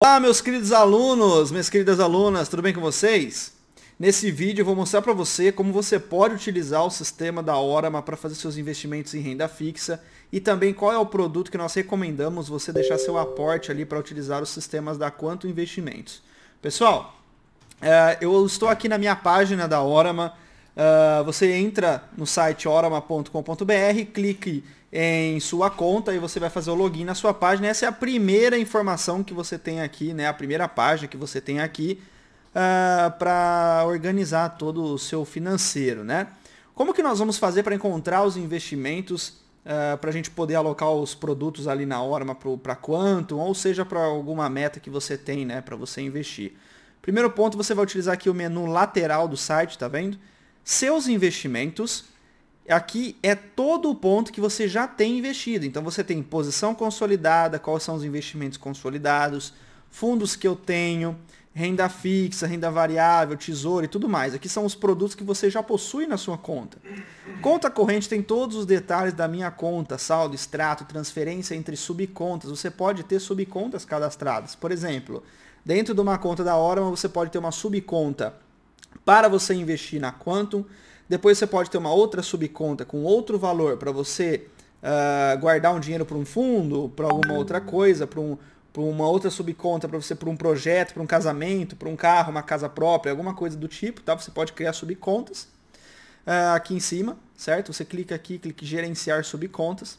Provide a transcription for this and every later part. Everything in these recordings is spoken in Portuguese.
Olá, meus queridos alunos, minhas queridas alunas, tudo bem com vocês? Nesse vídeo eu vou mostrar para você como você pode utilizar o sistema da Orama para fazer seus investimentos em renda fixa e também qual é o produto que nós recomendamos você deixar seu aporte ali para utilizar os sistemas da Quanto Investimentos. Pessoal, eh, eu estou aqui na minha página da Orama, Uh, você entra no site orama.com.br, clique em sua conta e você vai fazer o login na sua página. Essa é a primeira informação que você tem aqui, né? A primeira página que você tem aqui uh, ah, para organizar todo o seu financeiro, né? Como que nós vamos fazer para encontrar os investimentos uh, ah, para a gente poder alocar os produtos ali na Orama para Quantum ou seja para alguma meta que você tem, né? Para você investir. Primeiro ponto, você vai utilizar aqui o menu lateral do site, tá vendo? seus investimentos. Aqui é todo o ponto que você já tem investido. Então você tem posição consolidada, quais são os investimentos consolidados, fundos que eu tenho, renda fixa, renda variável, tesouro e tudo mais. Aqui são os produtos que você já possui na sua conta. Conta corrente tem todos os detalhes da minha conta, saldo, extrato, transferência entre subcontas. Você pode ter subcontas cadastradas. Por exemplo, dentro de uma conta da Orama, você pode ter uma subconta para você investir na Quantum. Depois você pode ter uma outra subconta com outro valor para você uh, guardar um dinheiro para um fundo, para alguma outra coisa, para um, uma outra subconta para você para um projeto, para um casamento, para um carro, uma casa própria, alguma coisa do tipo, tá? Você pode criar subcontas uh, aqui em cima, certo? Você clica aqui, clica em gerenciar subcontas.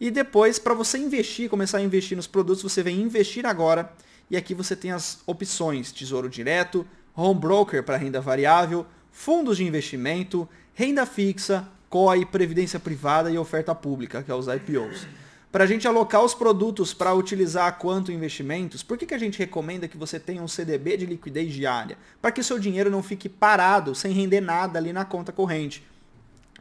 E depois, para você investir, começar a investir nos produtos, você vem investir agora. E aqui você tem as opções, tesouro direto, home broker para renda variável, fundos de investimento, renda fixa, COI, previdência privada e oferta pública, que é os IPOs. Para a gente alocar os produtos para utilizar quanto investimentos, por que, que a gente recomenda que você tenha um CDB de liquidez diária? Para que seu dinheiro não fique parado, sem render nada ali na conta corrente.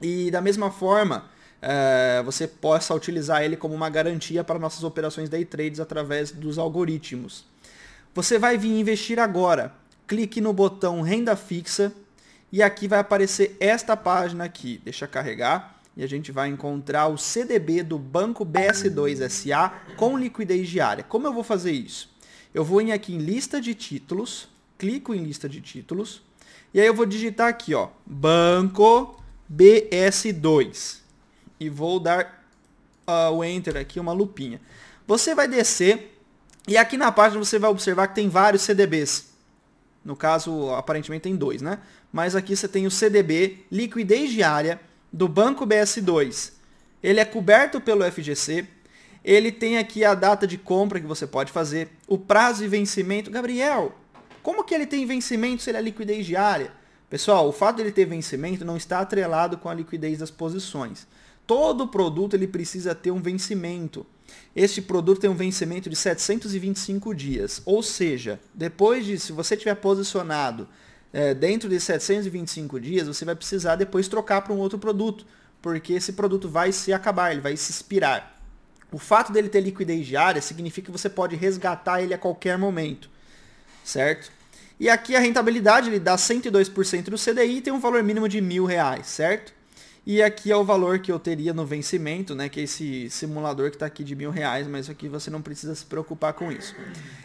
E da mesma forma, é, você possa utilizar ele como uma garantia para nossas operações day trades através dos algoritmos. Você vai vir investir agora clique no botão renda fixa e aqui vai aparecer esta página aqui. Deixa carregar e a gente vai encontrar o CDB do Banco BS2 SA com liquidez diária. Como eu vou fazer isso? Eu vou em aqui em lista de títulos, clico em lista de títulos e aí eu vou digitar aqui, ó, Banco BS2 e vou dar uh, o Enter aqui, uma lupinha. Você vai descer e aqui na página você vai observar que tem vários CDBs. No caso, aparentemente tem dois, né? Mas aqui você tem o CDB, liquidez diária, do Banco BS2. Ele é coberto pelo FGC. Ele tem aqui a data de compra que você pode fazer, o prazo e vencimento. Gabriel, como que ele tem vencimento se ele é liquidez diária? Pessoal, o fato dele ter vencimento não está atrelado com a liquidez das posições. Todo produto ele precisa ter um vencimento. Este produto tem um vencimento de 725 dias, ou seja, depois de se você tiver posicionado é, dentro de 725 dias, você vai precisar depois trocar para um outro produto, porque esse produto vai se acabar, ele vai se expirar. O fato dele ter liquidez diária significa que você pode resgatar ele a qualquer momento, certo? E aqui a rentabilidade ele dá 102% do CDI e tem um valor mínimo de mil reais, certo? E aqui é o valor que eu teria no vencimento, né? Que é esse simulador que está aqui de mil reais, mas aqui você não precisa se preocupar com isso.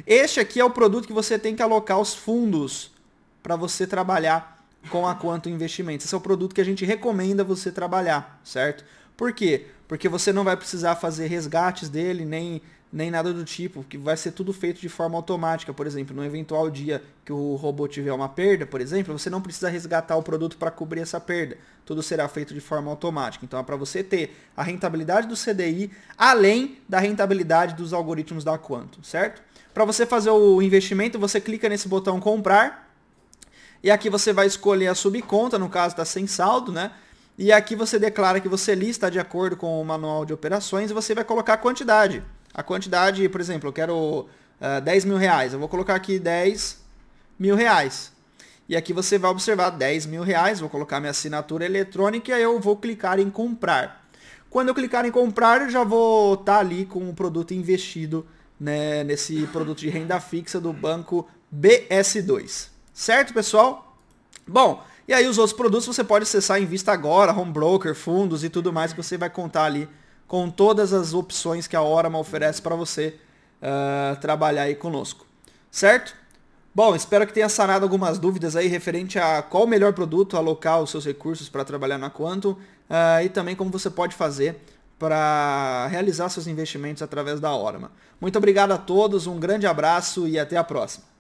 Este aqui é o produto que você tem que alocar os fundos para você trabalhar com a Quanto Investimentos. Esse é o produto que a gente recomenda você trabalhar, certo? Por quê? Porque você não vai precisar fazer resgates dele, nem nem nada do tipo, que vai ser tudo feito de forma automática. Por exemplo, no eventual dia que o robô tiver uma perda, por exemplo, você não precisa resgatar o produto para cobrir essa perda. Tudo será feito de forma automática. Então é para você ter a rentabilidade do CDI além da rentabilidade dos algoritmos da Quanto, certo? Para você fazer o investimento, você clica nesse botão comprar e aqui você vai escolher a subconta, no caso está sem saldo, né? E aqui você declara que você lista de acordo com o manual de operações e você vai colocar a quantidade a quantidade, por exemplo, eu quero uh, ah, 10 mil reais, eu vou colocar aqui 10 mil reais. E aqui você vai observar 10 mil reais, vou colocar minha assinatura eletrônica e aí eu vou clicar em comprar. Quando eu clicar em comprar, eu já vou estar tá ali com o produto investido né, nesse produto de renda fixa do banco BS2. Certo, pessoal? Bom, e aí os outros produtos você pode acessar em vista agora, home broker, fundos e tudo mais que você vai contar ali com todas as opções que a Orama oferece para você uh, trabalhar aí conosco. Certo? Bom, espero que tenha sanado algumas dúvidas aí referente a qual o melhor produto alocar os seus recursos para trabalhar na Quantum uh, e também como você pode fazer para realizar seus investimentos através da Orama. Muito obrigado a todos, um grande abraço e até a próxima.